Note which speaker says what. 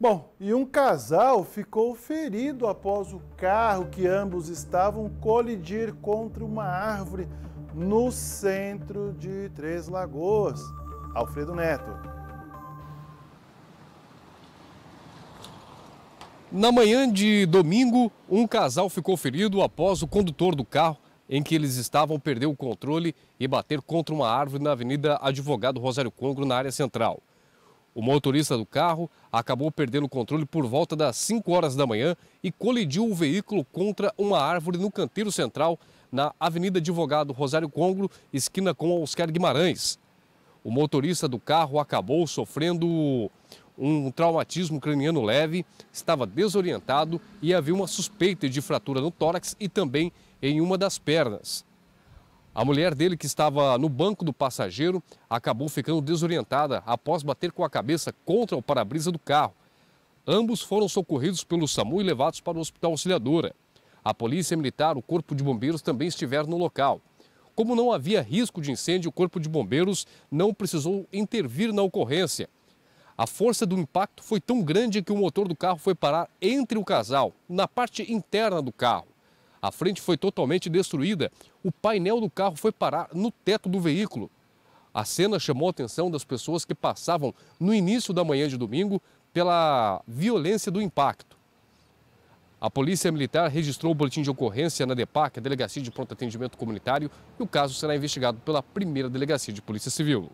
Speaker 1: Bom, e um casal ficou ferido após o carro que ambos estavam colidir contra uma árvore no centro de Três Lagoas. Alfredo Neto.
Speaker 2: Na manhã de domingo, um casal ficou ferido após o condutor do carro em que eles estavam perder o controle e bater contra uma árvore na Avenida Advogado Rosário Congro, na área central. O motorista do carro acabou perdendo o controle por volta das 5 horas da manhã e colidiu o veículo contra uma árvore no canteiro central, na Avenida Advogado Rosário Congro, esquina com Oscar Guimarães. O motorista do carro acabou sofrendo um traumatismo craniano leve, estava desorientado e havia uma suspeita de fratura no tórax e também em uma das pernas. A mulher dele, que estava no banco do passageiro, acabou ficando desorientada após bater com a cabeça contra o para-brisa do carro. Ambos foram socorridos pelo SAMU e levados para o Hospital Auxiliadora. A Polícia Militar, o Corpo de Bombeiros também estiveram no local. Como não havia risco de incêndio, o Corpo de Bombeiros não precisou intervir na ocorrência. A força do impacto foi tão grande que o motor do carro foi parar entre o casal, na parte interna do carro. A frente foi totalmente destruída. O painel do carro foi parar no teto do veículo. A cena chamou a atenção das pessoas que passavam no início da manhã de domingo pela violência do impacto. A Polícia Militar registrou o boletim de ocorrência na DEPAC, a Delegacia de Pronto Atendimento Comunitário, e o caso será investigado pela primeira Delegacia de Polícia Civil.